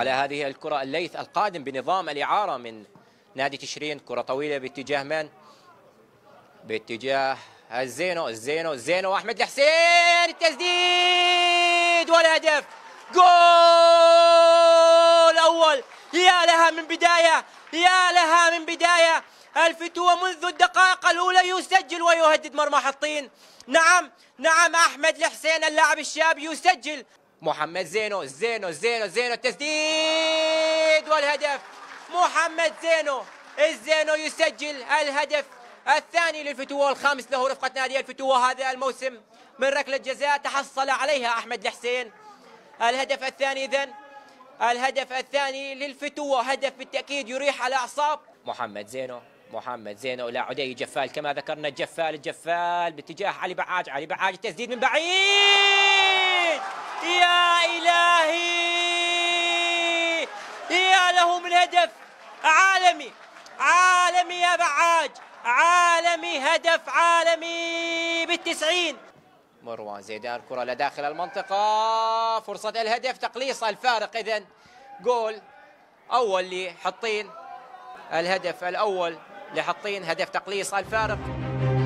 على هذه الكرة الليث القادم بنظام الإعارة من نادي تشرين كرة طويلة باتجاه من؟ باتجاه الزينو الزينو الزينو أحمد الحسين التسديد والهدف جول أول يا لها من بداية يا لها من بداية الفتوة منذ الدقائق الأولى يسجل ويهدد مرمى حطين نعم نعم أحمد الحسين اللاعب الشاب يسجل محمد زينو زينو زينو زينو التسديد والهدف محمد زينو الزينو يسجل الهدف الثاني للفتوة والخامس له رفقة نادي الفتوة هذا الموسم من ركلة جزاء تحصل عليها أحمد الحسين الهدف الثاني إذن الهدف الثاني للفتوة هدف بالتأكيد يريح الأعصاب محمد زينو محمد زينو لا عدي جفال كما ذكرنا جفال الجفال باتجاه علي بعاج علي بعاج تسديد من بعيد يا إلهي يا له من هدف عالمي عالمي يا بعاج عالمي هدف عالمي بالتسعين مروان زيدان كرة لداخل المنطقة فرصة الهدف تقليص الفارق إذا جول أول لحطين الهدف الأول لحطين هدف تقليص الفارق